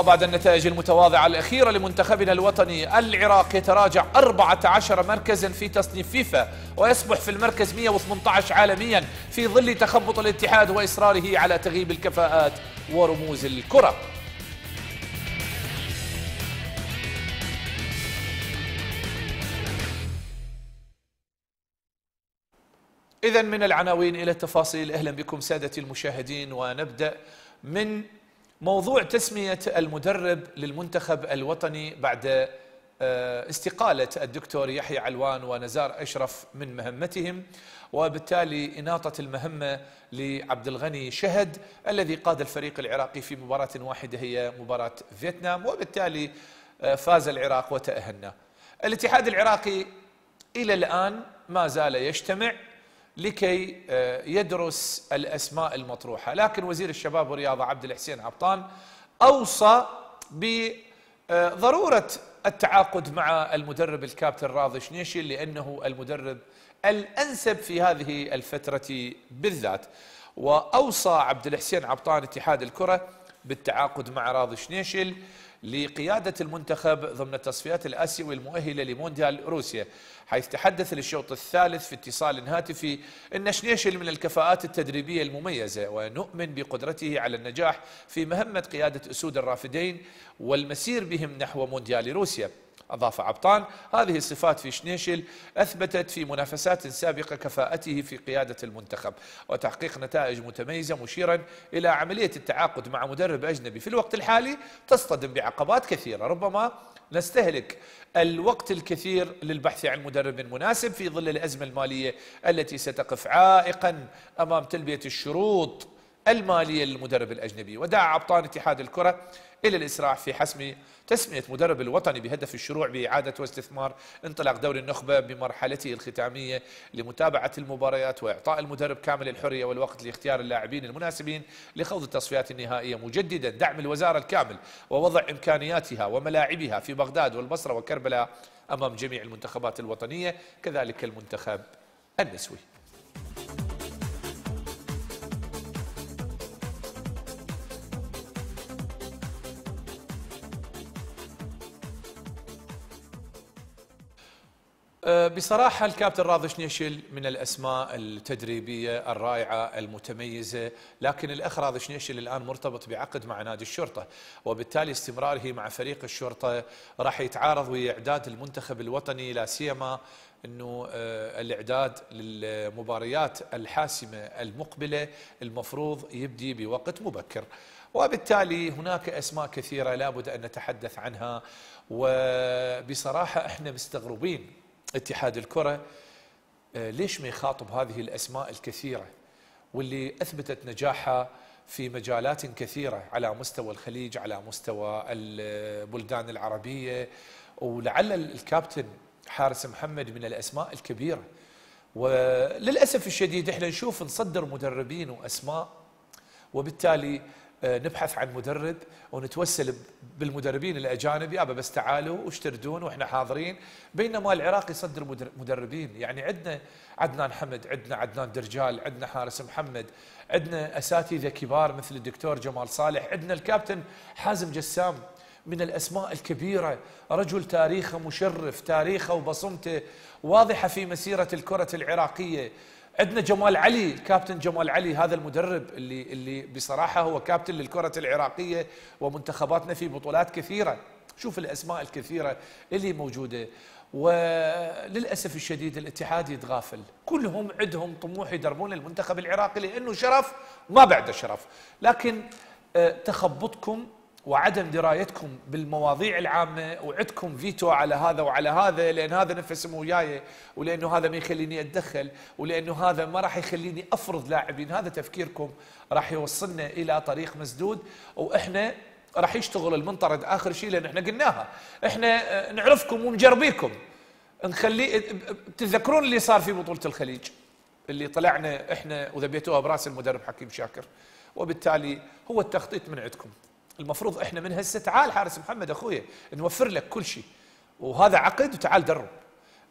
وبعد آه، النتائج المتواضعة الأخيرة لمنتخبنا الوطني العراق يتراجع 14 مركزا في تصنيف فيفا ويصبح في المركز 118 عالميا في ظل تخبط الاتحاد وإصراره على تغييب الكفاءات ورموز الكرة إذا من العناوين إلى التفاصيل أهلا بكم سادتي المشاهدين ونبدأ من موضوع تسمية المدرب للمنتخب الوطني بعد آه، استقالة الدكتور يحيى علوان ونزار أشرف من مهمتهم وبالتالي إناطة المهمة لعبد الغني شهد الذي قاد الفريق العراقي في مباراة واحدة هي مباراة فيتنام وبالتالي آه، فاز العراق وتأهلنا الاتحاد العراقي إلى الآن ما زال يجتمع لكي آه، يدرس الأسماء المطروحة لكن وزير الشباب والرياضة عبد الحسين عبطان أوصى بضرورة آه، التعاقد مع المدرب الكابتن راضي شنيشي لأنه المدرب الأنسب في هذه الفترة بالذات وأوصى عبد الحسين عبطان اتحاد الكرة بالتعاقد مع راضي شنيشل لقيادة المنتخب ضمن التصفيات الآسيوية المؤهلة لمونديال روسيا حيث تحدث للشوط الثالث في اتصال هاتفي أن شنيشل من الكفاءات التدريبية المميزة ونؤمن بقدرته على النجاح في مهمة قيادة أسود الرافدين والمسير بهم نحو مونديال روسيا أضاف عبطان هذه الصفات في شنيشل أثبتت في منافسات سابقة كفاءته في قيادة المنتخب وتحقيق نتائج متميزة مشيرا إلى عملية التعاقد مع مدرب أجنبي في الوقت الحالي تصطدم بعقبات كثيرة ربما نستهلك الوقت الكثير للبحث عن مدرب مناسب في ظل الأزمة المالية التي ستقف عائقا أمام تلبية الشروط المالية للمدرب الأجنبي ودعا أبطال اتحاد الكرة إلى الإسراع في حسم تسمية مدرب الوطني بهدف الشروع بإعادة واستثمار انطلاق دوري النخبة بمرحلته الختامية لمتابعة المباريات وإعطاء المدرب كامل الحرية والوقت لاختيار اللاعبين المناسبين لخوض التصفيات النهائية مجددا دعم الوزارة الكامل ووضع إمكانياتها وملاعبها في بغداد والبصرة وكربلاء أمام جميع المنتخبات الوطنية كذلك المنتخب النسوي أه، بصراحة الكابتن راضي شنيشل من الأسماء التدريبية الرائعة المتميزة لكن الأخ راضي شنيشل الآن مرتبط بعقد مع نادي الشرطة وبالتالي استمراره مع فريق الشرطة راح يتعارض ويا إعداد المنتخب الوطني لا سيما انه أه، الاعداد للمباريات الحاسمه المقبله المفروض يبدي بوقت مبكر وبالتالي هناك اسماء كثيره لابد ان نتحدث عنها وبصراحه احنا مستغربين اتحاد الكره آه، ليش ما يخاطب هذه الاسماء الكثيره واللي اثبتت نجاحها في مجالات كثيره على مستوى الخليج على مستوى البلدان العربيه ولعل الكابتن حارس محمد من الاسماء الكبيره وللاسف الشديد احنا نشوف نصدر مدربين واسماء وبالتالي آه، نبحث عن مدرب ونتوسل بالمدربين الاجانب يابا بس تعالوا وش تردون واحنا حاضرين بينما العراق يصدر مدربين يعني عندنا عدنان حمد عندنا عدنان درجال عندنا حارس محمد عندنا اساتذه كبار مثل الدكتور جمال صالح عندنا الكابتن حازم جسام من الاسماء الكبيره رجل تاريخه مشرف تاريخه وبصمته واضحه في مسيره الكره العراقيه عندنا جمال علي الكابتن جمال علي هذا المدرب اللي اللي بصراحه هو كابتن للكره العراقيه ومنتخباتنا في بطولات كثيره شوف الاسماء الكثيره اللي موجوده وللاسف الشديد الاتحاد يتغافل كلهم عندهم طموح يدربون المنتخب العراقي لانه شرف ما بعده شرف لكن آه، تخبطكم وعدم درايتكم بالمواضيع العامه وعدكم فيتو على هذا وعلى هذا لان هذا نفسه مو وياي ولانه هذا ما يخليني اتدخل ولانه هذا ما راح يخليني افرض لاعبين هذا تفكيركم راح يوصلنا الى طريق مسدود واحنا راح يشتغل المنطرد اخر شيء لان احنا قلناها احنا آه، نعرفكم ومجربيكم نخلي آه، تتذكرون اللي صار في بطوله الخليج اللي طلعنا احنا وذبيتوها براس المدرب حكيم شاكر وبالتالي هو التخطيط من عندكم المفروض احنا من هسه تعال حارس محمد اخويا نوفر لك كل شيء وهذا عقد وتعال درب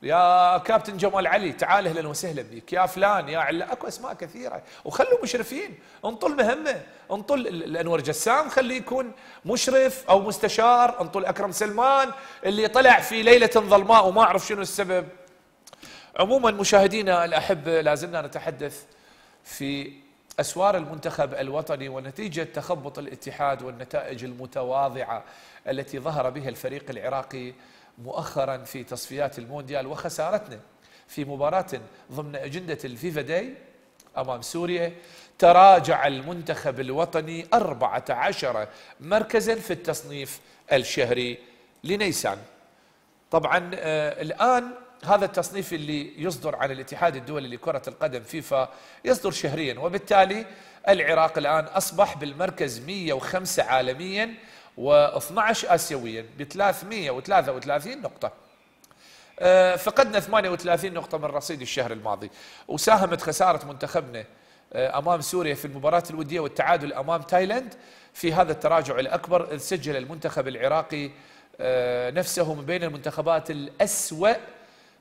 يا كابتن جمال علي تعال اهلا وسهلا بك يا فلان يا علا اكو اسماء كثيره وخلوا مشرفين انطل مهمه انطل الانور جسام خليه يكون مشرف او مستشار انطل اكرم سلمان اللي طلع في ليله ظلماء وما اعرف شنو السبب عموما مشاهدينا الاحبه لازمنا نتحدث في أسوار المنتخب الوطني ونتيجة تخبط الاتحاد والنتائج المتواضعة التي ظهر بها الفريق العراقي مؤخرا في تصفيات المونديال وخسارتنا في مباراة ضمن أجندة الفيفا داي أمام سوريا تراجع المنتخب الوطني 14 مركزا في التصنيف الشهري لنيسان طبعا آه، الآن هذا التصنيف اللي يصدر عن الاتحاد الدولي لكرة القدم فيفا يصدر شهريا وبالتالي العراق الآن أصبح بالمركز 105 عالميا و12 آسيويا ب 333 نقطة آه، فقدنا 38 نقطة من رصيد الشهر الماضي وساهمت خسارة منتخبنا آه، امام سوريا في المباراه الوديه والتعادل امام تايلاند في هذا التراجع الاكبر اذ سجل المنتخب العراقي آه، نفسه من بين المنتخبات الاسوا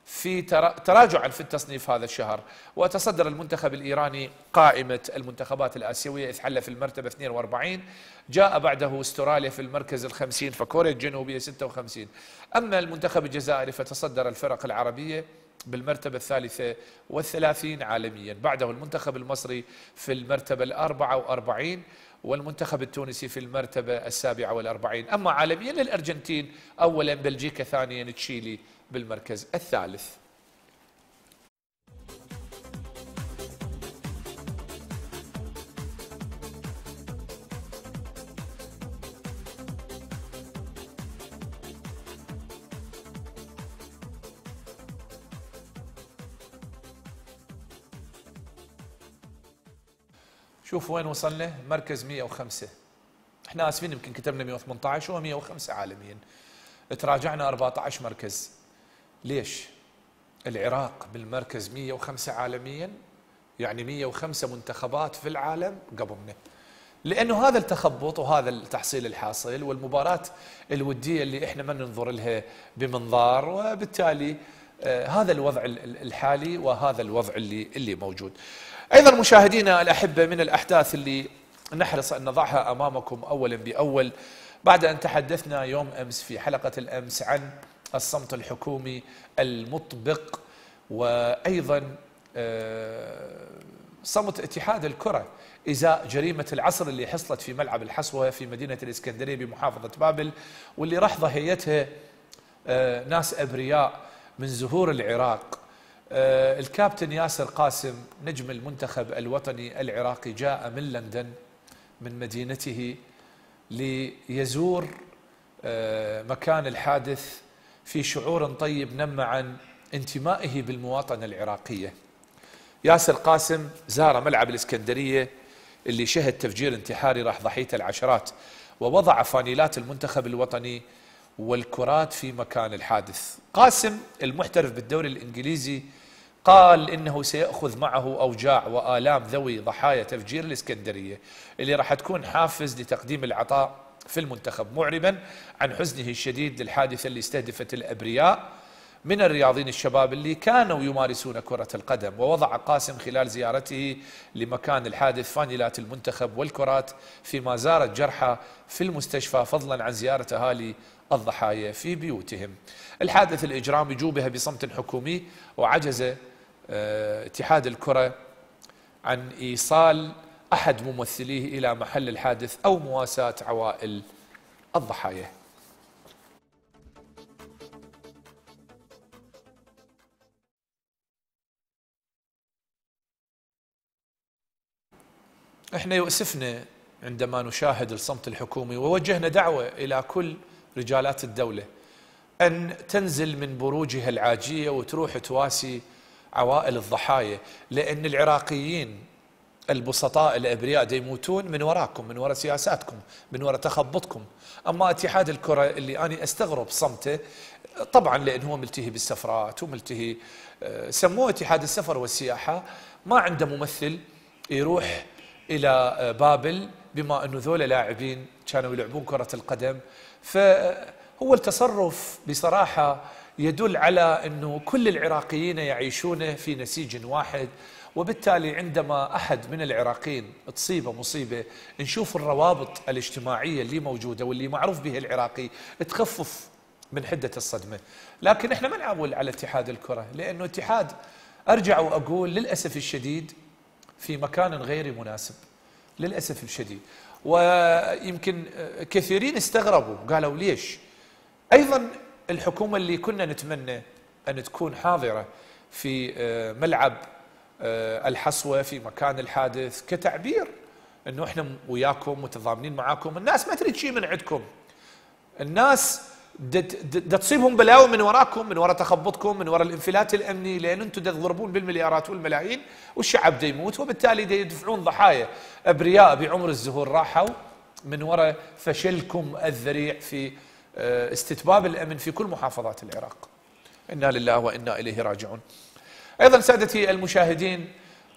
في تراجعا في التصنيف هذا الشهر وتصدر المنتخب الإيراني قائمة المنتخبات الآسيوية إذ حل في المرتبة 42 جاء بعده استراليا في المركز الخمسين فكوريا الجنوبية 56 أما المنتخب الجزائري فتصدر الفرق العربية بالمرتبة الثالثة والثلاثين عالميا بعده المنتخب المصري في المرتبة الأربعة وأربعين والمنتخب التونسي في المرتبة السابعة والأربعين أما عالميا الأرجنتين أولا بلجيكا ثانيا تشيلي بالمركز الثالث شوف وين وصلنا مركز 105 احنا اسفين يمكن كتبنا 118 هو 105 عالميا تراجعنا 14 مركز ليش؟ العراق بالمركز 105 عالميا يعني 105 منتخبات في العالم قبلنا لانه هذا التخبط وهذا التحصيل الحاصل والمباراه الوديه اللي احنا ما ننظر لها بمنظار وبالتالي آه، هذا الوضع الحالي وهذا الوضع اللي اللي موجود. ايضا مشاهدينا الاحبه من الاحداث اللي نحرص ان نضعها امامكم اولا باول بعد ان تحدثنا يوم امس في حلقه الامس عن الصمت الحكومي المطبق وأيضا آه، صمت اتحاد الكرة إزاء جريمة العصر اللي حصلت في ملعب الحصوة في مدينة الإسكندرية بمحافظة بابل واللي راح ضحيتها آه، ناس أبرياء من زهور العراق آه، الكابتن ياسر قاسم نجم المنتخب الوطني العراقي جاء من لندن من مدينته ليزور مكان الحادث في شعور طيب نم عن انتمائه بالمواطنة العراقية ياسر قاسم زار ملعب الإسكندرية اللي شهد تفجير انتحاري راح ضحيته العشرات ووضع فانيلات المنتخب الوطني والكرات في مكان الحادث قاسم المحترف بالدوري الإنجليزي قال إنه سيأخذ معه أوجاع وآلام ذوي ضحايا تفجير الإسكندرية اللي راح تكون حافز لتقديم العطاء في المنتخب معربا عن حزنه الشديد للحادثة اللي استهدفت الأبرياء من الرياضيين الشباب اللي كانوا يمارسون كرة القدم ووضع قاسم خلال زيارته لمكان الحادث فانيلات المنتخب والكرات فيما زارت جرحى في المستشفى فضلا عن زيارة أهالي الضحايا في بيوتهم الحادث الإجرامي جوبها بصمت حكومي وعجز آه، اتحاد الكرة عن إيصال أحد ممثليه إلى محل الحادث أو مواساة عوائل الضحايا احنا يؤسفنا عندما نشاهد الصمت الحكومي ووجهنا دعوة إلى كل رجالات الدولة أن تنزل من بروجها العاجية وتروح تواسي عوائل الضحايا لأن العراقيين البسطاء الابرياء يموتون من وراكم من وراء سياساتكم من وراء تخبطكم اما اتحاد الكره اللي انا استغرب صمته طبعا لانه هو ملتهي بالسفرات وملتهي آه، سموه اتحاد السفر والسياحه ما عنده ممثل يروح الى آه، بابل بما انه ذولا لاعبين كانوا يلعبون كره القدم فهو التصرف بصراحه يدل على انه كل العراقيين يعيشون في نسيج واحد وبالتالي عندما أحد من العراقيين تصيبه مصيبة نشوف الروابط الاجتماعية اللي موجودة واللي معروف به العراقي تخفف من حدة الصدمة لكن احنا ما نعول على اتحاد الكرة لأنه اتحاد أرجع وأقول للأسف الشديد في مكان غير مناسب للأسف الشديد ويمكن كثيرين استغربوا قالوا ليش أيضا الحكومة اللي كنا نتمنى أن تكون حاضرة في آه، ملعب آه، الحصوه في مكان الحادث كتعبير انه احنا وياكم متضامنين معاكم، الناس ما تريد شيء من عندكم. الناس دا تصيبهم بلاوي من وراكم من وراء تخبطكم من وراء الانفلات الامني لان انتم تضربون بالمليارات والملايين والشعب دا يموت وبالتالي دا يدفعون ضحايا ابرياء بعمر الزهور راحوا من وراء فشلكم الذريع في آه، استتباب الامن في كل محافظات العراق. انا لله وانا اليه راجعون. أيضا سادتي المشاهدين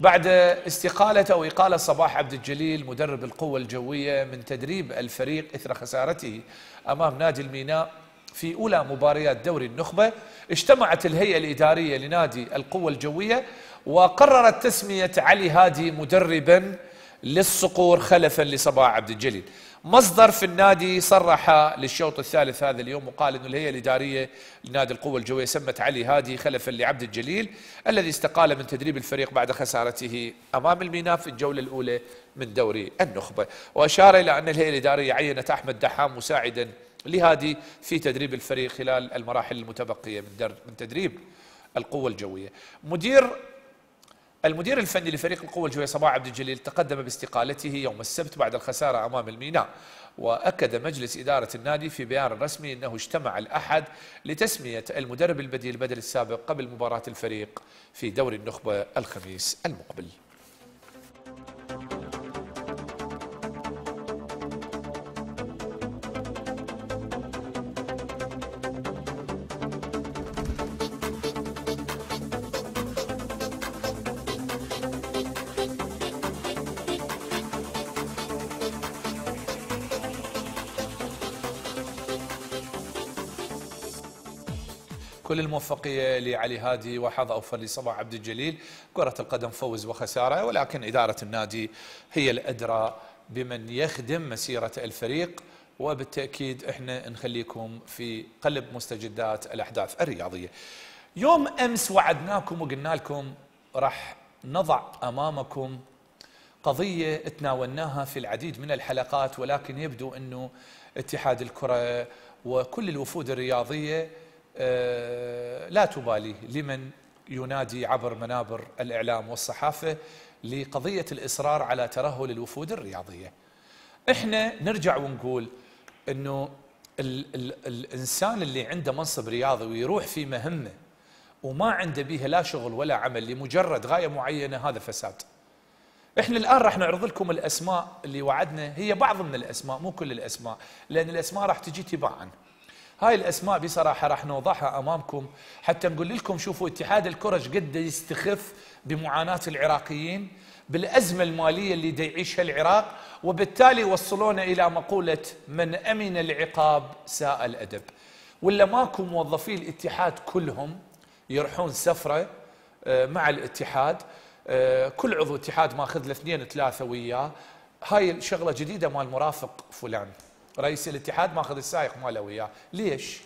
بعد استقالة أو إقالة صباح عبد الجليل مدرب القوة الجوية من تدريب الفريق إثر خسارته أمام نادي الميناء في أولى مباريات دوري النخبة اجتمعت الهيئة الإدارية لنادي القوة الجوية وقررت تسمية علي هادي مدرباً للصقور خلفا لصباع عبد الجليل مصدر في النادي صرح للشوط الثالث هذا اليوم وقال أن الهيئة الإدارية لنادي القوة الجوية سمت علي هادي خلفا لعبد الجليل الذي استقال من تدريب الفريق بعد خسارته أمام الميناء في الجولة الأولى من دوري النخبة وأشار إلى أن الهيئة الإدارية عينت أحمد دحام مساعدا لهادي في تدريب الفريق خلال المراحل المتبقية من, من تدريب القوة الجوية مدير المدير الفني لفريق القوة الجوية صباح عبد الجليل تقدم باستقالته يوم السبت بعد الخسارة أمام الميناء وأكد مجلس إدارة النادي في بيان رسمي أنه اجتمع الأحد لتسمية المدرب البديل بدل السابق قبل مباراة الفريق في دوري النخبة الخميس المقبل كل الموفقية لعلي هادي وحظ أوفر لصباح عبد الجليل كرة القدم فوز وخسارة ولكن إدارة النادي هي الأدرى بمن يخدم مسيرة الفريق وبالتأكيد احنا نخليكم في قلب مستجدات الأحداث الرياضية يوم أمس وعدناكم وقلنا لكم راح نضع أمامكم قضية تناولناها في العديد من الحلقات ولكن يبدو أنه اتحاد الكرة وكل الوفود الرياضية آه، لا تبالي لمن ينادي عبر منابر الإعلام والصحافة لقضية الإصرار على ترهل الوفود الرياضية إحنا نرجع ونقول أنه ال ال الإنسان اللي عنده منصب رياضي ويروح في مهمة وما عنده بيها لا شغل ولا عمل لمجرد غاية معينة هذا فساد احنا الان راح نعرض لكم الاسماء اللي وعدنا هي بعض من الاسماء مو كل الاسماء لان الاسماء راح تجي تباعا هاي الاسماء بصراحه راح نوضحها امامكم حتى نقول لكم شوفوا اتحاد الكرج قد يستخف بمعاناه العراقيين بالازمه الماليه اللي دا يعيشها العراق وبالتالي وصلونا الى مقوله من امن العقاب ساء الادب ولا ماكو موظفي الاتحاد كلهم يرحون سفره آه، مع الاتحاد آه، كل عضو اتحاد ماخذ له اثنين ثلاثه وياه هاي الشغله جديده مال مرافق فلان رئيس الاتحاد ماخذ السائق ماله وياه ليش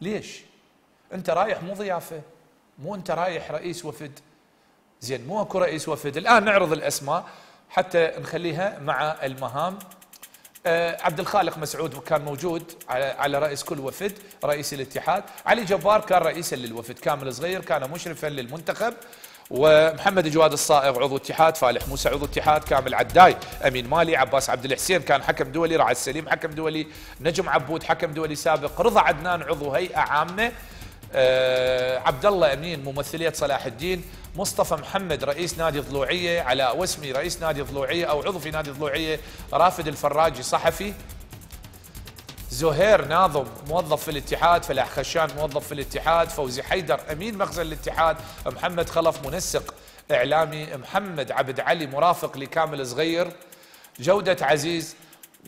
ليش انت رايح مو ضيافه مو انت رايح رئيس وفد زين مو اكو رئيس وفد الان نعرض الاسماء حتى نخليها مع المهام أه عبد الخالق مسعود كان موجود على, على رئيس كل وفد رئيس الاتحاد علي جبار كان رئيسا للوفد كامل صغير كان مشرفا للمنتخب ومحمد جواد الصائغ عضو اتحاد فالح موسى عضو اتحاد كامل عداي امين مالي عباس عبد الحسين كان حكم دولي رعد سليم حكم دولي نجم عبود حكم دولي سابق رضا عدنان عضو هيئه عامه أه عبد الله امين ممثليه صلاح الدين مصطفى محمد رئيس نادي ضلوعيه علاء وسمي رئيس نادي ضلوعيه او عضو في نادي ضلوعيه رافد الفراجي صحفي زهير ناظم موظف في الاتحاد فلاح خشان موظف في الاتحاد فوزي حيدر أمين مخزن الاتحاد محمد خلف منسق إعلامي محمد عبد علي مرافق لكامل صغير جودة عزيز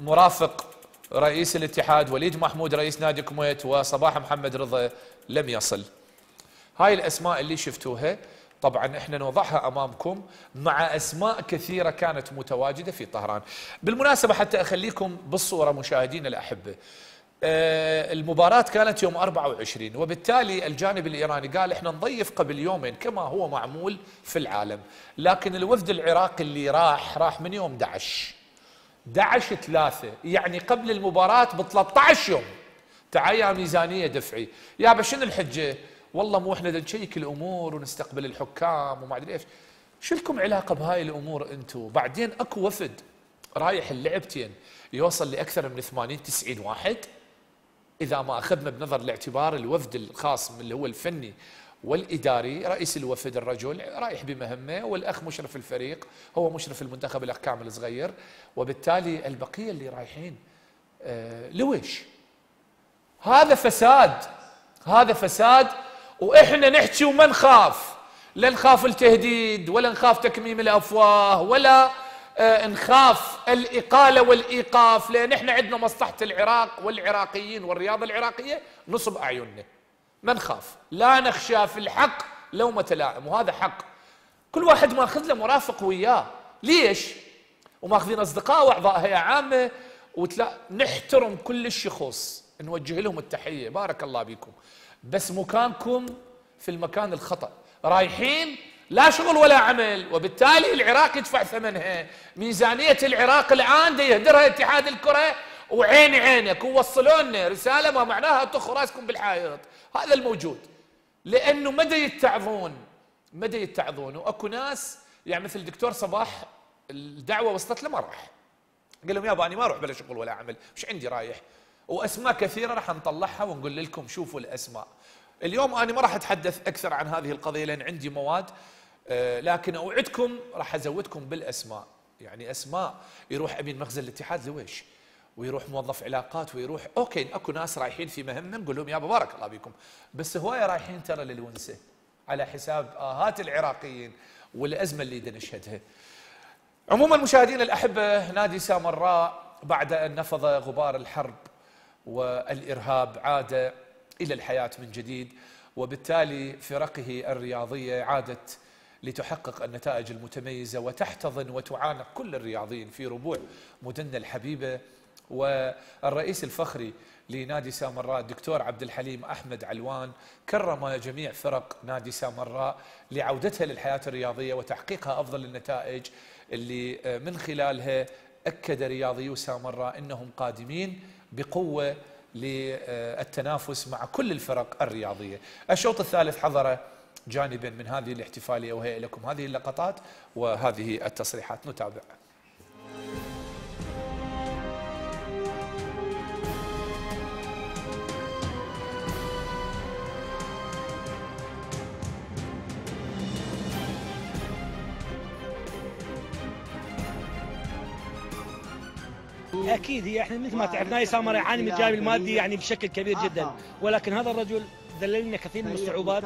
مرافق رئيس الاتحاد وليد محمود رئيس نادي الكويت وصباح محمد رضا لم يصل هاي الأسماء اللي شفتوها طبعا احنا نوضعها امامكم مع اسماء كثيره كانت متواجده في طهران. بالمناسبه حتى اخليكم بالصوره مشاهدينا الاحبه. آه، المباراة كانت يوم 24 وبالتالي الجانب الإيراني قال احنا نضيف قبل يومين كما هو معمول في العالم لكن الوفد العراقي اللي راح راح من يوم 11 11 3 يعني قبل المباراة ب 13 يوم تعيا ميزانية دفعي يا شنو الحجة والله مو احنا نشيك الامور ونستقبل الحكام وما ادري ايش شو لكم علاقه بهاي الامور انتم بعدين اكو وفد رايح اللعبتين يوصل لاكثر من 80 90 واحد اذا ما اخذنا بنظر الاعتبار الوفد الخاص اللي هو الفني والاداري رئيس الوفد الرجل رايح بمهمه والاخ مشرف الفريق هو مشرف المنتخب الاخ كامل صغير وبالتالي البقيه اللي رايحين آه لويش هذا فساد هذا فساد واحنا نحكي وما نخاف لا نخاف التهديد ولا نخاف تكميم الافواه ولا آه نخاف الاقاله والايقاف لان احنا عندنا مصلحه العراق والعراقيين والرياضه العراقيه نصب اعيننا ما نخاف لا نخشى في الحق لومه لائم وهذا حق كل واحد ماخذ له مرافق وياه ليش؟ وماخذين اصدقاء واعضاء هيئه عامه وتلا نحترم كل الشخص نوجه لهم التحيه بارك الله بكم بس مكانكم في المكان الخطأ رايحين لا شغل ولا عمل وبالتالي العراق يدفع ثمنها ميزانية العراق الآن يهدرها اتحاد الكرة وعين عينك ووصلونا رسالة ما معناها طخوا راسكم بالحائط هذا الموجود لأنه مدى يتعظون مدى يتعظون وأكو ناس يعني مثل الدكتور صباح الدعوة وصلت له ما راح قال لهم يابا أنا ما أروح بلا شغل ولا عمل مش عندي رايح وأسماء كثيرة راح نطلعها ونقول لكم شوفوا الأسماء اليوم أنا ما راح أتحدث أكثر عن هذه القضية لأن عندي مواد آه، لكن أوعدكم راح أزودكم بالأسماء يعني أسماء يروح أمين مخزن الاتحاد لويش ويروح موظف علاقات ويروح أوكي أكو ناس رايحين في مهمة نقول لهم يا بارك الله بكم بس هواية رايحين ترى للونسة على حساب آهات العراقيين والأزمة اللي نشهدها عموما مشاهدينا الأحبة نادي سامراء بعد أن نفض غبار الحرب والإرهاب عاد إلى الحياة من جديد وبالتالي فرقه الرياضية عادت لتحقق النتائج المتميزة وتحتضن وتعانق كل الرياضيين في ربوع مدننا الحبيبة والرئيس الفخري لنادي سامراء الدكتور عبد الحليم أحمد علوان كرم جميع فرق نادي سامراء لعودتها للحياة الرياضية وتحقيقها أفضل النتائج اللي من خلالها أكد رياضيو سامراء أنهم قادمين بقوة للتنافس مع كل الفرق الرياضية الشوط الثالث حضر جانبا من هذه الاحتفالية وهي لكم هذه اللقطات وهذه التصريحات نتابعها يعني اكيد هي احنا مثل ما تعرفنا سامر يعاني من الجانب المادي يعني بشكل كبير جدا آه، آه. ولكن هذا الرجل ذللنا كثير من الصعوبات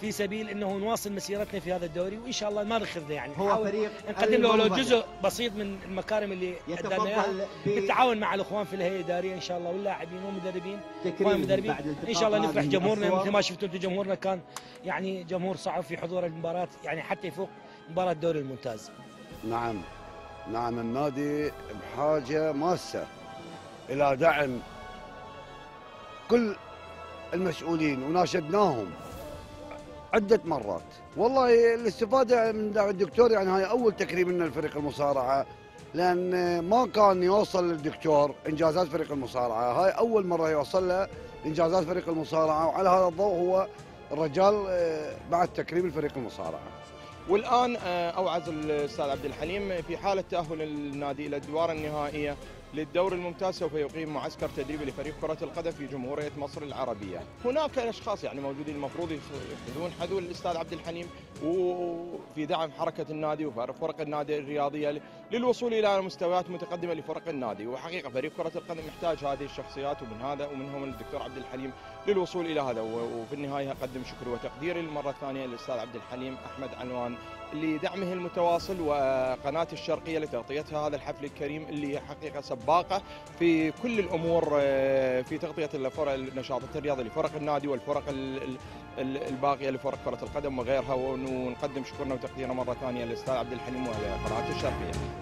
في سبيل انه نواصل مسيرتنا في هذا الدوري وان شاء الله ما نخذله يعني هو فريق نقدم له لو جزء بسيط من المكارم اللي ادانا اياها بالتعاون مع الاخوان في الهيئه الاداريه ان شاء الله واللاعبين والمدربين والمدربين ان شاء الله نفرح جمهورنا مثل ما شفتوا انتم جمهورنا كان يعني جمهور صعب في حضور المباراه يعني حتى يفوق مباراه الدوري الممتاز نعم نعم النادي بحاجة ماسة إلى دعم كل المسؤولين وناشدناهم عدة مرات والله الاستفادة من دعم الدكتور يعني هاي أول تكريم لنا لفريق المصارعة لأن ما كان يوصل للدكتور إنجازات فريق المصارعة هاي أول مرة يوصل له إنجازات فريق المصارعة وعلى هذا الضوء هو الرجال آه، بعد تكريم الفريق المصارعة والان آه، اوعز الاستاذ عبد الحليم في حاله تاهل النادي الى الادوار النهائيه للدور الممتاز سوف يقيم معسكر تدريبي لفريق كرة القدم في جمهورية مصر العربية هناك أشخاص يعني موجودين المفروض يخذون حذو الأستاذ عبد الحليم وفي دعم حركة النادي وفرق النادي الرياضية للوصول الى مستويات متقدمه لفرق النادي وحقيقه فريق كره القدم يحتاج هذه الشخصيات ومن هذا ومنهم الدكتور عبد الحليم للوصول الى هذا وفي النهايه اقدم شكري وتقديري للمره الثانيه للاستاذ عبد الحليم احمد عنوان لدعمه المتواصل وقناه الشرقيه لتغطيتها هذا الحفل الكريم اللي حقيقه سباقه في كل الامور آه، في تغطيه النشاطات الرياضيه لفرق النادي والفرق الباقيه لفرق كره القدم وغيرها ونقدم شكرنا وتقديرنا مره ثانيه للاستاذ عبد الحليم وقناه الشرقيه.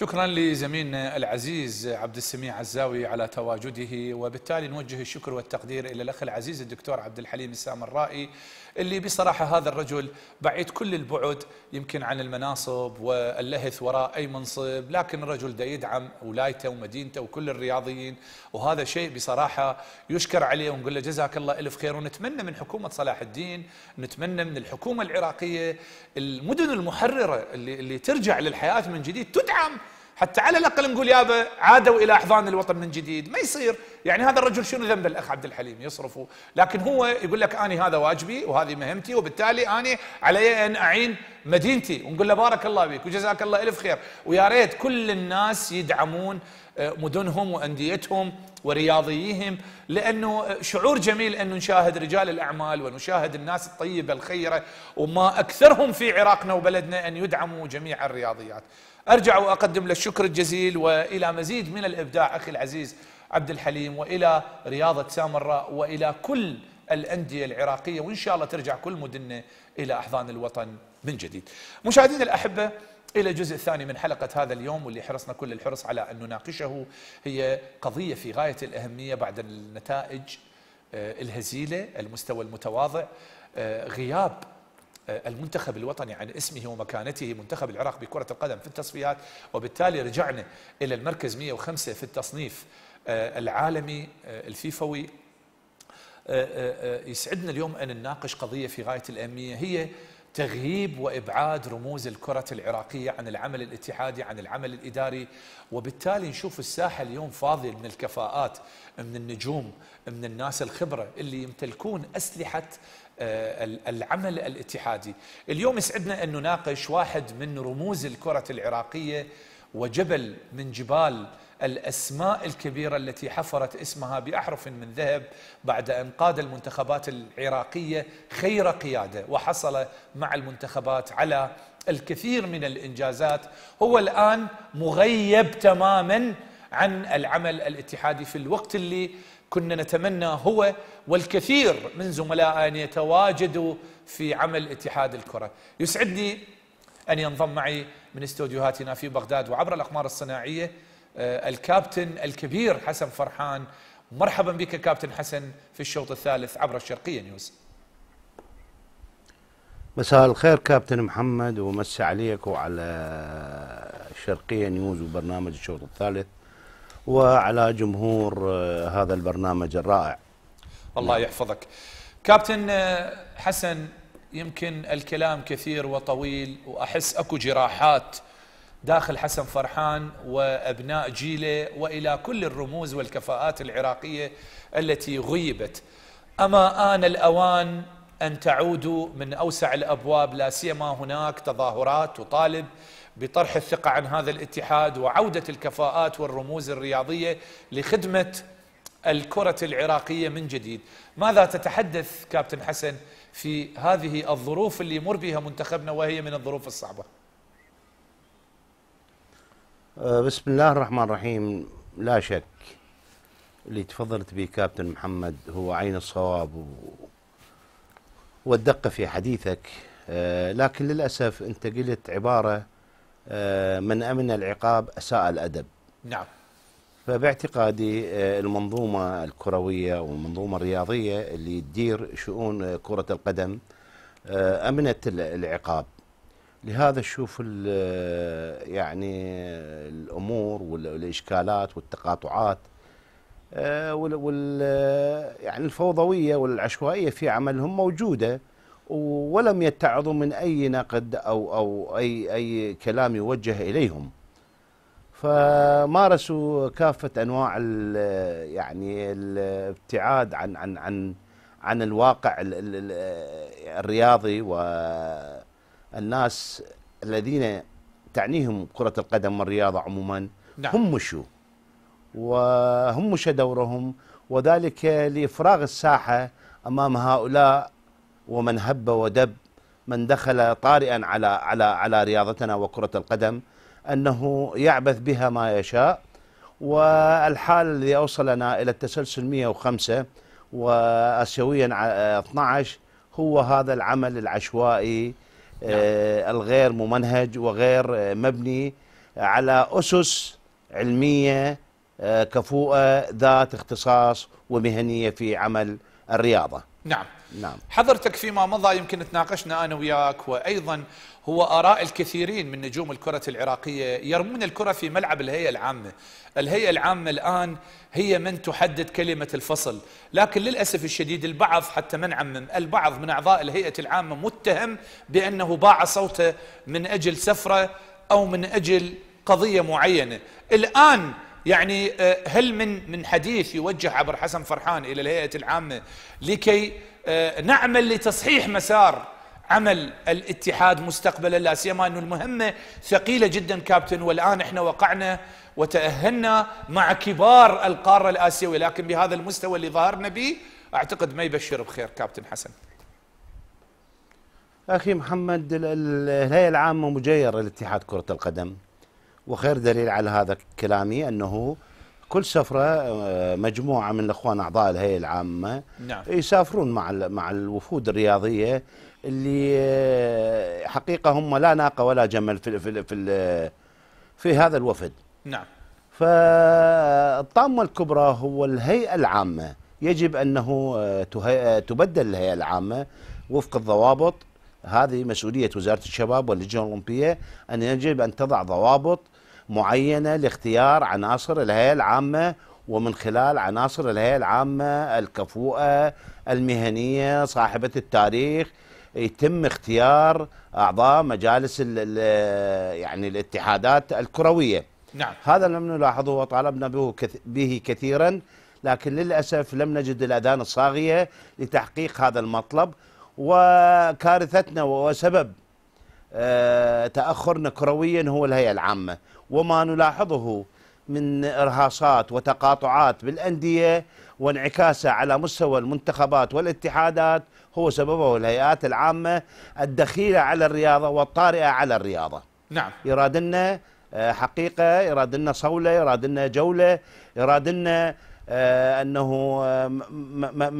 شكرا لزميلنا العزيز عبد السميع عزاوي على تواجده وبالتالي نوجه الشكر والتقدير الى الاخ العزيز الدكتور عبد الحليم السامرائي اللي بصراحه هذا الرجل بعيد كل البعد يمكن عن المناصب واللهث وراء اي منصب لكن الرجل ده يدعم ولايته ومدينته وكل الرياضيين وهذا شيء بصراحه يشكر عليه ونقول له جزاك الله الف خير ونتمنى من حكومه صلاح الدين نتمنى من الحكومه العراقيه المدن المحرره اللي, اللي ترجع للحياه من جديد تدعم حتى على الاقل نقول يابا عادوا الى احضان الوطن من جديد ما يصير يعني هذا الرجل شنو ذنبه الاخ عبد الحليم يصرفه لكن هو يقول لك اني هذا واجبي وهذه مهمتي وبالتالي اني علي ان اعين مدينتي ونقول له بارك الله بك وجزاك الله الف خير ويا ريت كل الناس يدعمون آه، مدنهم وانديتهم ورياضيهم لانه شعور جميل ان نشاهد رجال الاعمال ونشاهد الناس الطيبه الخيره وما اكثرهم في عراقنا وبلدنا ان يدعموا جميع الرياضيات. ارجع واقدم له الشكر الجزيل والى مزيد من الابداع اخي العزيز عبد الحليم والى رياضه سامراء والى كل الانديه العراقيه وان شاء الله ترجع كل مدننا الى احضان الوطن من جديد. مشاهدينا الاحبه إلى الجزء الثاني من حلقة هذا اليوم واللي حرصنا كل الحرص على أن نناقشه هي قضية في غاية الأهمية بعد النتائج آه، الهزيلة المستوى المتواضع آه، غياب آه، المنتخب الوطني عن اسمه ومكانته منتخب العراق بكرة القدم في التصفيات وبالتالي رجعنا إلى المركز 105 في التصنيف العالمي الفيفوي يسعدنا اليوم أن نناقش قضية في غاية الأهمية هي تغييب وابعاد رموز الكره العراقيه عن العمل الاتحادي عن العمل الاداري وبالتالي نشوف الساحه اليوم فاضيه من الكفاءات من النجوم من الناس الخبره اللي يمتلكون اسلحه آه، العمل الاتحادي اليوم يسعدنا ان نناقش واحد من رموز الكره العراقيه وجبل من جبال الأسماء الكبيرة التي حفرت اسمها بأحرف من ذهب بعد أن قاد المنتخبات العراقية خير قيادة وحصل مع المنتخبات على الكثير من الإنجازات هو الآن مغيب تماما عن العمل الاتحادي في الوقت اللي كنا نتمنى هو والكثير من زملائه أن يتواجدوا في عمل اتحاد الكرة يسعدني أن ينضم معي من استوديوهاتنا في بغداد وعبر الأقمار الصناعية آه، الكابتن الكبير حسن فرحان مرحبا بك كابتن حسن في الشوط الثالث عبر الشرقية نيوز مساء الخير كابتن محمد ومسي عليك وعلى الشرقية نيوز وبرنامج الشوط الثالث وعلى جمهور آه، هذا البرنامج الرائع الله نعم. يحفظك كابتن آه، حسن يمكن الكلام كثير وطويل وأحس أكو جراحات داخل حسن فرحان وابناء جيله والى كل الرموز والكفاءات العراقيه التي غيبت. اما ان الاوان ان تعودوا من اوسع الابواب لا سيما هناك تظاهرات تطالب بطرح الثقه عن هذا الاتحاد وعوده الكفاءات والرموز الرياضيه لخدمه الكرة العراقية من جديد ماذا تتحدث كابتن حسن في هذه الظروف اللي يمر بها منتخبنا وهي من الظروف الصعبة آه، بسم الله الرحمن الرحيم لا شك اللي تفضلت به كابتن محمد هو عين الصواب و... والدقة في حديثك آه، لكن للأسف أنت قلت عبارة آه، من أمن العقاب أساء الأدب نعم فباعتقادي المنظومة الكروية والمنظومة الرياضية اللي تدير شؤون كرة القدم أمنت العقاب لهذا شوف آه، يعني الامور والاشكالات والتقاطعات آه، وال آه، يعني الفوضويه والعشوائيه في عملهم موجوده ولم يتعظوا من اي نقد او او اي اي كلام يوجه اليهم فمارسوا كافه انواع ال يعني الابتعاد عن عن عن عن الواقع الـ الـ الرياضي و الناس الذين تعنيهم كرة القدم والرياضة عموما نعم. هم مشوا وهم مش دورهم وذلك لإفراغ الساحة أمام هؤلاء ومن هب ودب من دخل طارئا على على على رياضتنا وكرة القدم أنه يعبث بها ما يشاء والحال الذي أوصلنا إلى التسلسل 105 وآسيويا 12 آه، هو هذا العمل العشوائي نعم. آه، الغير ممنهج وغير آه، مبني على أسس علمية آه، كفوءة ذات اختصاص ومهنية في عمل الرياضة نعم نعم حضرتك فيما مضى يمكن تناقشنا انا وياك وايضا هو اراء الكثيرين من نجوم الكره العراقيه يرمون الكره في ملعب الهيئه العامه، الهيئه العامه الان هي من تحدد كلمه الفصل، لكن للاسف الشديد البعض حتى ما نعمم، البعض من اعضاء الهيئه العامه متهم بانه باع صوته من اجل سفره او من اجل قضيه معينه، الان يعني آه، هل من من حديث يوجه عبر حسن فرحان الى الهيئه العامه لكي آه، نعمل لتصحيح مسار عمل الاتحاد مستقبلا لا سيما انه المهمه ثقيله جدا كابتن والان احنا وقعنا وتاهلنا مع كبار القاره الاسيويه لكن بهذا المستوى اللي ظهرنا به اعتقد ما يبشر بخير كابتن حسن. اخي محمد الهيئه العامه مجيره لاتحاد كره القدم وخير دليل على هذا كلامي أنه كل سفرة آه، مجموعة من الأخوان أعضاء الهيئة العامة نعم. يسافرون مع مع الوفود الرياضية اللي آه، حقيقة هم لا ناقة ولا جمل في في في, في هذا الوفد نعم فالطامة الكبرى هو الهيئة العامة يجب أنه آه، تبدل الهيئة العامة وفق الضوابط هذه مسؤولية وزارة الشباب واللجنة الأولمبية أن يجب أن تضع ضوابط معينة لاختيار عناصر الهيئة العامة ومن خلال عناصر الهيئة العامة الكفوءة المهنية صاحبة التاريخ يتم اختيار أعضاء مجالس يعني الاتحادات الكروية نعم. هذا لم نلاحظه وطالبنا به, به كثيرا لكن للأسف لم نجد الأذان الصاغية لتحقيق هذا المطلب وكارثتنا وسبب آه، تأخرنا كرويا هو الهيئة العامة وما نلاحظه من إرهاصات وتقاطعات بالأندية وانعكاسه على مستوى المنتخبات والاتحادات هو سببه الهيئات العامة الدخيلة على الرياضة والطارئة على الرياضة نعم يراد لنا آه، حقيقة يراد لنا صولة يراد لنا جولة يراد لنا آه، انه آه،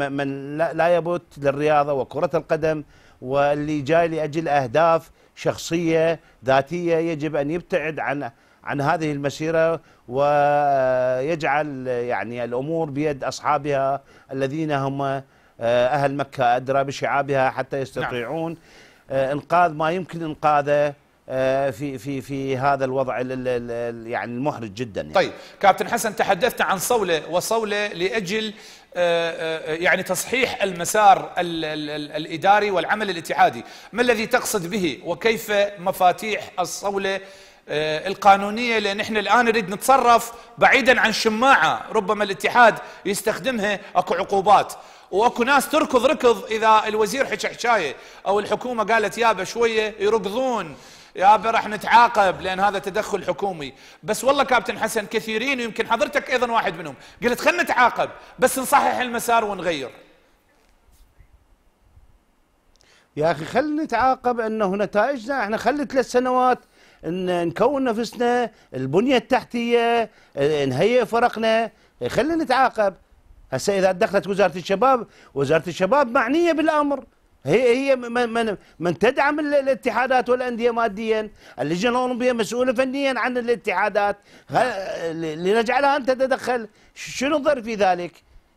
من لا يبت للرياضه وكره القدم واللي جاي لاجل اهداف شخصيه ذاتيه يجب ان يبتعد عن عن هذه المسيره ويجعل يعني الامور بيد اصحابها الذين هم آه، اهل مكه ادرى بشعابها حتى يستطيعون نعم. انقاذ ما يمكن انقاذه آه، في في في هذا الوضع يعني المحرج جدا يعني. طيب كابتن حسن تحدثت عن صوله وصوله لاجل آه، آه، يعني تصحيح المسار الاداري والعمل الاتحادي، ما الذي تقصد به وكيف مفاتيح الصوله القانونيه لان احنا الان نريد نتصرف بعيدا عن شماعه ربما الاتحاد يستخدمها اكو عقوبات واكو ناس تركض ركض اذا الوزير حكى حكايه او الحكومه قالت يابا شويه يركضون ابي راح نتعاقب لان هذا تدخل حكومي بس والله كابتن حسن كثيرين ويمكن حضرتك ايضا واحد منهم قلت خلينا نتعاقب بس نصحح المسار ونغير يا اخي خلينا نتعاقب انه نتائجنا احنا خلي ثلاث سنوات ان نكون نفسنا البنيه التحتيه نهيئ فرقنا خلينا نتعاقب هسه اذا دخلت وزاره الشباب وزاره الشباب معنيه بالامر هي هي من من تدعم الاتحادات والانديه ماديا، اللجنه الاولمبيه مسؤوله فنيا عن الاتحادات، لنجعلها ان تتدخل، شنو الضر في ذلك؟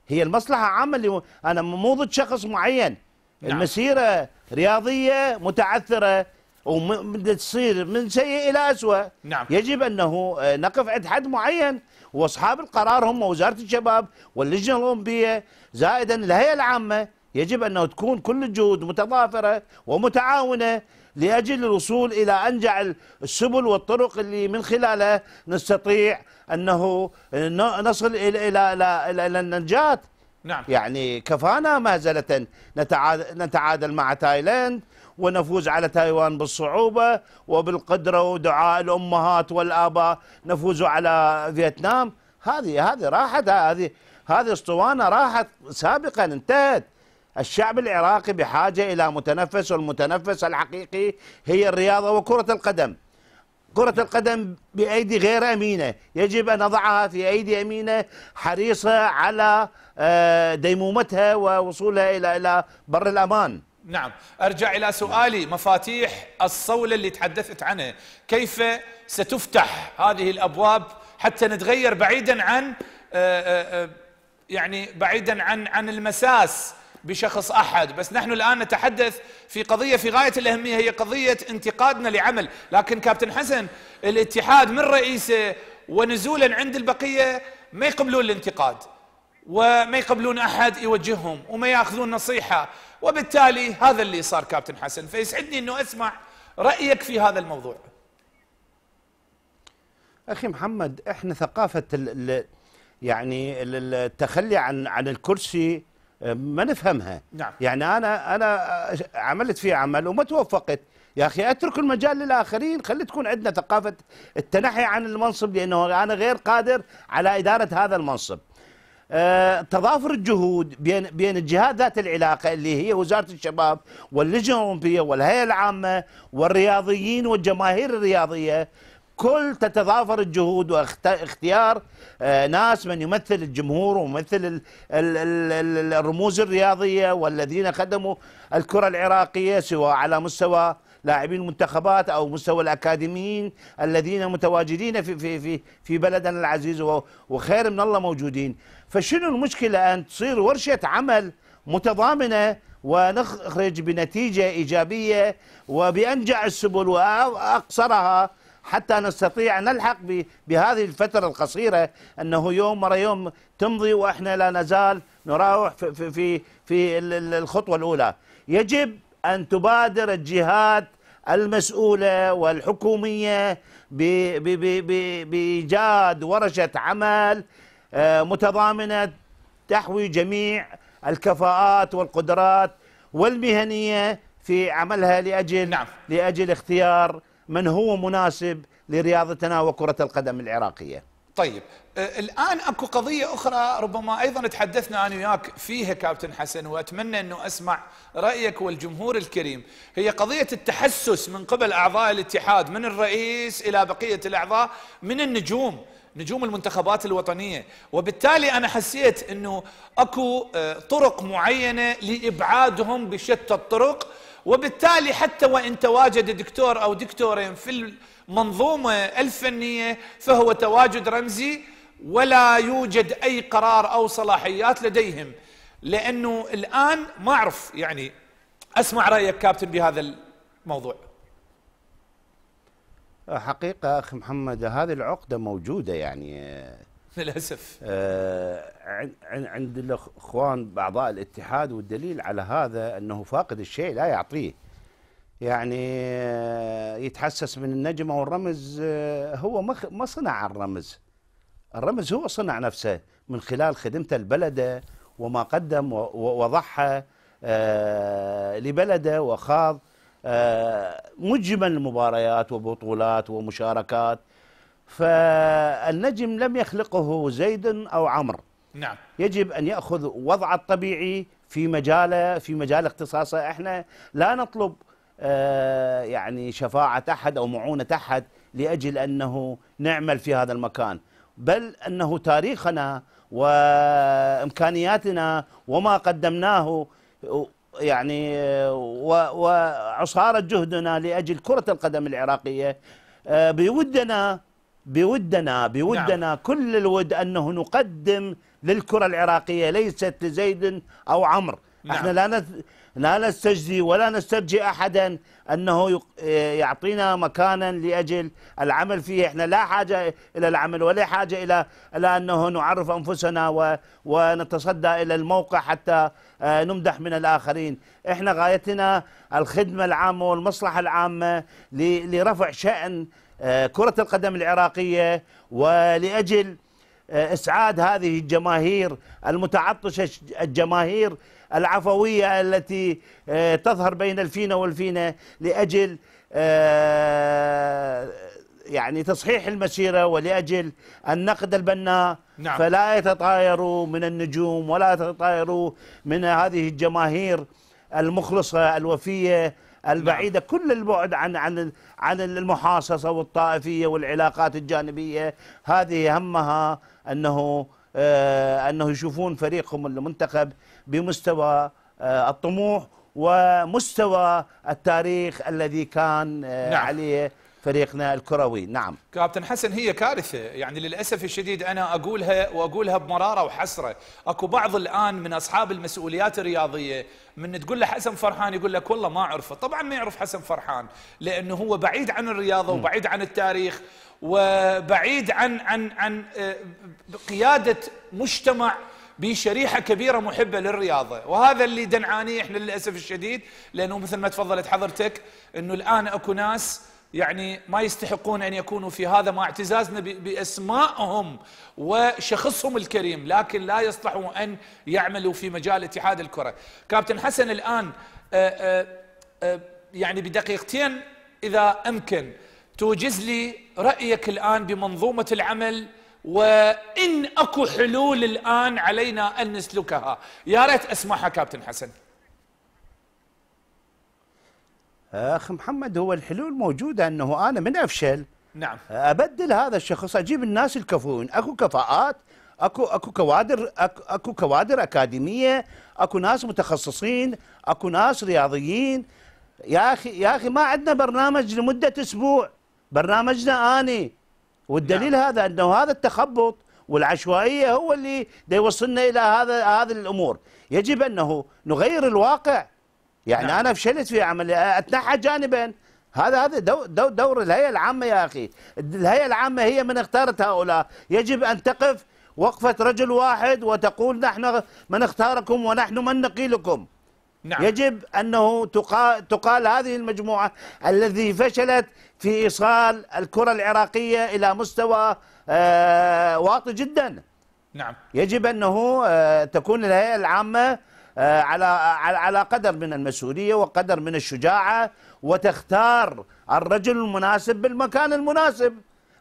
هي المصلحه عامه اللي انا مو ضد شخص معين، نعم. المسيره رياضيه متعثره وتصير من سيء الى اسوء نعم. يجب انه آه، نقف عند حد معين واصحاب القرار هم وزاره الشباب واللجنه الاولمبيه زائدا الهيئه العامه يجب أن تكون كل الجهود متضافرة ومتعاونة لأجل الوصول إلى أنجع السبل والطرق اللي من خلالها نستطيع أنه نصل إلى إلى إلى, إلى النجاة نعم يعني كفانا مهزلة نتعادل مع تايلاند ونفوز على تايوان بالصعوبة وبالقدرة ودعاء الأمهات والآباء نفوز على فيتنام هذه هذه راحت هذه هذه اسطوانة راحت سابقا انتهت الشعب العراقي بحاجة إلى متنفس والمتنفس الحقيقي هي الرياضة وكرة القدم كرة القدم بأيدي غير أمينة يجب أن نضعها في أيدي أمينة حريصة على آه، ديمومتها ووصولها إلى إلى بر الأمان نعم أرجع إلى سؤالي مفاتيح الصولة اللي تحدثت عنها كيف ستفتح هذه الأبواب حتى نتغير بعيدا عن آه، آه، يعني بعيدا عن عن المساس بشخص احد، بس نحن الان نتحدث في قضيه في غايه الاهميه هي قضيه انتقادنا لعمل، لكن كابتن حسن الاتحاد من رئيسه ونزولا عند البقيه ما يقبلون الانتقاد وما يقبلون احد يوجههم وما ياخذون نصيحه، وبالتالي هذا اللي صار كابتن حسن، فيسعدني انه اسمع رايك في هذا الموضوع. اخي محمد احنا ثقافه الـ يعني التخلي عن عن الكرسي ما نفهمها نعم. يعني انا انا عملت فيها عمل وما توفقت يا اخي اترك المجال للاخرين خلي تكون عندنا ثقافه التنحي عن المنصب لانه انا غير قادر على اداره هذا المنصب أه تضافر الجهود بين بين الجهات ذات العلاقه اللي هي وزاره الشباب واللجنه الاولمبيه والهيئه العامه والرياضيين والجماهير الرياضيه كل تتضافر الجهود واختيار آه، ناس من يمثل الجمهور ويمثل الرموز الرياضية والذين خدموا الكرة العراقية سواء على مستوى لاعبين المنتخبات او مستوى الاكاديميين الذين متواجدين في في في في بلدنا العزيز وخير من الله موجودين، فشنو المشكله ان تصير ورشه عمل متضامنه ونخرج بنتيجه ايجابيه وبانجع السبل واقصرها حتى نستطيع أن نلحق بهذه الفترة القصيرة أنه يوم ورا يوم تمضي وإحنا لا نزال نراوح في, في, في الخطوة الأولى يجب أن تبادر الجهات المسؤولة والحكومية بإيجاد ورشة عمل آه، متضامنة تحوي جميع الكفاءات والقدرات والمهنية في عملها لأجل نعم. لأجل اختيار من هو مناسب لرياضتنا وكرة القدم العراقية طيب آه، الآن أكو قضية أخرى ربما أيضا تحدثنا أنا وياك فيها كابتن حسن وأتمنى أنه أسمع رأيك والجمهور الكريم هي قضية التحسس من قبل أعضاء الاتحاد من الرئيس إلى بقية الأعضاء من النجوم نجوم المنتخبات الوطنية وبالتالي أنا حسيت أنه أكو آه، طرق معينة لإبعادهم بشتى الطرق وبالتالي حتى وإن تواجد دكتور أو دكتورين في المنظومة الفنية فهو تواجد رمزي ولا يوجد أي قرار أو صلاحيات لديهم لأنه الآن ما أعرف يعني أسمع رأيك كابتن بهذا الموضوع حقيقة أخي محمد هذه العقدة موجودة يعني للاسف آه عند الاخوان اعضاء الاتحاد والدليل على هذا انه فاقد الشيء لا يعطيه يعني آه، يتحسس من النجمه والرمز آه، هو ما صنع الرمز الرمز هو صنع نفسه من خلال خدمته لبلده وما قدم وضحى آه، لبلده وخاض مجمل مباريات وبطولات ومشاركات فالنجم لم يخلقه زيد أو عمرو نعم يجب أن يأخذ وضع الطبيعي في مجاله في مجال اختصاصه احنا لا نطلب آه، يعني شفاعة أحد أو معونة أحد لأجل أنه نعمل في هذا المكان بل أنه تاريخنا وإمكانياتنا وما قدمناه يعني وعصارة جهدنا لأجل كرة القدم العراقية آه، بودنا بودنا بودنا نعم. كل الود انه نقدم للكره العراقيه ليست لزيد او عمرو نعم. احنا لا نت... لا نستجزي ولا نسترجي احدا انه يعطينا مكانا لاجل العمل فيه، احنا لا حاجه الى العمل ولا حاجه الى الى انه نعرف انفسنا و... ونتصدى الى الموقع حتى آه، نمدح من الاخرين، احنا غايتنا الخدمه العامه والمصلحه العامه ل... لرفع شان آه، كرة القدم العراقية ولأجل آه، إسعاد هذه الجماهير المتعطشة الجماهير العفوية التي آه، تظهر بين الفينة والفينة لأجل يعني تصحيح المسيرة ولأجل النقد البناء نعم. فلا يتطايروا من النجوم ولا يتطايروا من هذه الجماهير المخلصة الوفية البعيده نعم. كل البعد عن عن عن المحاصصه والطائفيه والعلاقات الجانبيه هذه همها انه آه انه يشوفون فريقهم المنتخب بمستوى آه الطموح ومستوى التاريخ الذي كان آه نعم. عليه فريقنا الكروي نعم كابتن حسن هي كارثة يعني للأسف الشديد أنا أقولها وأقولها بمرارة وحسرة أكو بعض الآن من أصحاب المسؤوليات الرياضية من تقول له حسن فرحان يقول لك والله ما أعرفه طبعا ما يعرف حسن فرحان لأنه هو بعيد عن الرياضة وبعيد عن التاريخ وبعيد عن عن عن آه، قيادة مجتمع بشريحه كبيره محبه للرياضه وهذا اللي دنعانيه احنا للاسف الشديد لانه مثل ما تفضلت حضرتك انه الان اكو ناس يعني ما يستحقون ان يكونوا في هذا مع اعتزازنا باسمائهم وشخصهم الكريم لكن لا يصلحوا ان يعملوا في مجال اتحاد الكره. كابتن حسن الان آه، آه، آه، يعني بدقيقتين اذا امكن توجز لي رايك الان بمنظومه العمل وان اكو حلول الان علينا ان نسلكها، يا ريت اسمعها كابتن حسن. اخ محمد هو الحلول موجوده انه انا من افشل نعم ابدل هذا الشخص اجيب الناس الكفؤون اكو كفاءات اكو اكو كوادر أكو, اكو كوادر اكاديميه اكو ناس متخصصين اكو ناس رياضيين يا اخي يا اخي ما عندنا برنامج لمده اسبوع برنامجنا اني والدليل نعم. هذا انه هذا التخبط والعشوائيه هو اللي يوصلنا الى هذا هذه الامور يجب انه نغير الواقع يعني نعم. انا فشلت في عمل اتنحى جانبا هذا هذا دور, دور, دور الهيئه العامه يا اخي الهيئه العامه هي من اختارت هؤلاء يجب ان تقف وقفه رجل واحد وتقول نحن من اختاركم ونحن من نقيلكم نعم. يجب انه تقال, تقال هذه المجموعه الذي فشلت في ايصال الكره العراقيه الى مستوى آه، واطي جدا نعم يجب انه آه، تكون الهيئه العامه آه، على على قدر من المسؤوليه وقدر من الشجاعه وتختار الرجل المناسب بالمكان المناسب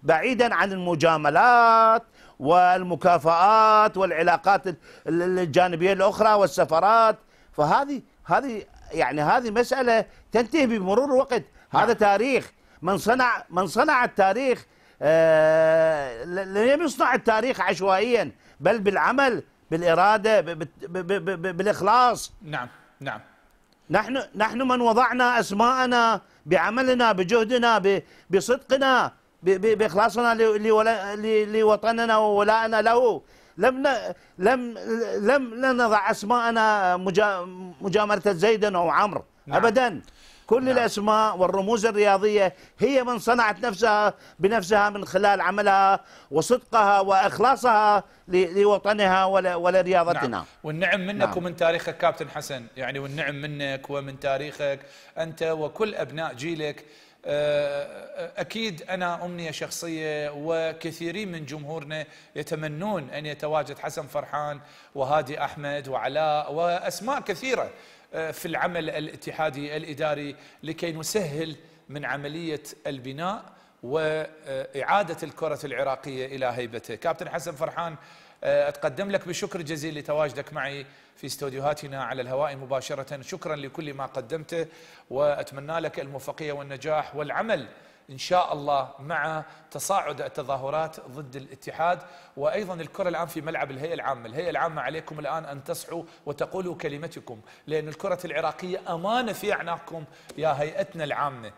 بعيدا عن المجاملات والمكافآت والعلاقات الجانبيه الاخرى والسفرات فهذه هذه يعني هذه مساله تنتهي بمرور الوقت هذا نعم. تاريخ من صنع من صنع التاريخ آه، لم يصنع التاريخ عشوائيا بل بالعمل بالاراده بالاخلاص نعم نعم نحن نحن من وضعنا اسماءنا بعملنا بجهدنا بصدقنا باخلاصنا لوطننا وولائنا له لم لم لم نضع اسماءنا مجامرة مجامله زيد او عمرو نعم. ابدا كل نعم. الأسماء والرموز الرياضية هي من صنعت نفسها بنفسها من خلال عملها وصدقها وإخلاصها لوطنها ولرياضتنا نعم. والنعم منك نعم. ومن تاريخك كابتن حسن يعني والنعم منك ومن تاريخك أنت وكل أبناء جيلك آه، آه، أكيد أنا أمنية شخصية وكثيرين من جمهورنا يتمنون أن يتواجد حسن فرحان وهادي أحمد وعلاء وأسماء كثيرة في العمل الاتحادي الإداري لكي نسهل من عملية البناء وإعادة الكرة العراقية إلى هيبته كابتن حسن فرحان آه، أتقدم لك بشكر جزيل لتواجدك معي في استوديوهاتنا على الهواء مباشرة شكرا لكل ما قدمته وأتمنى لك الموفقية والنجاح والعمل إن شاء الله مع تصاعد التظاهرات ضد الاتحاد وأيضا الكرة الآن في ملعب الهيئة العامة الهيئة العامة عليكم الآن أن تصحوا وتقولوا كلمتكم لأن الكرة العراقية أمانة في أعناقكم يا هيئتنا العامة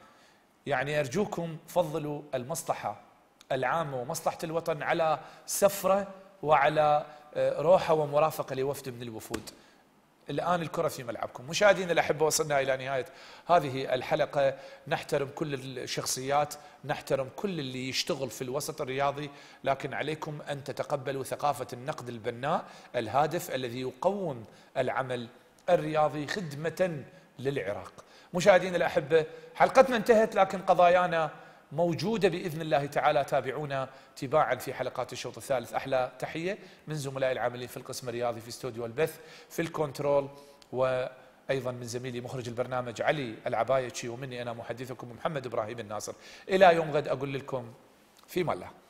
يعني أرجوكم فضلوا المصلحة العامة ومصلحة الوطن على سفرة وعلى آه، روحة ومرافقة لوفد من الوفود الآن الكرة في ملعبكم مشاهدينا الأحبة وصلنا إلى نهاية هذه الحلقة نحترم كل الشخصيات نحترم كل اللي يشتغل في الوسط الرياضي لكن عليكم أن تتقبلوا ثقافة النقد البناء الهادف الذي يقوم العمل الرياضي خدمة للعراق مشاهدينا الأحبة حلقتنا انتهت لكن قضايانا موجودة بإذن الله تعالى تابعونا تباعا في حلقات الشوط الثالث أحلى تحية من زملائي العاملين في القسم الرياضي في استوديو البث في الكنترول و ايضا من زميلي مخرج البرنامج علي العبايتشي ومني انا محدثكم محمد ابراهيم الناصر الى يوم غد اقول لكم في ملاك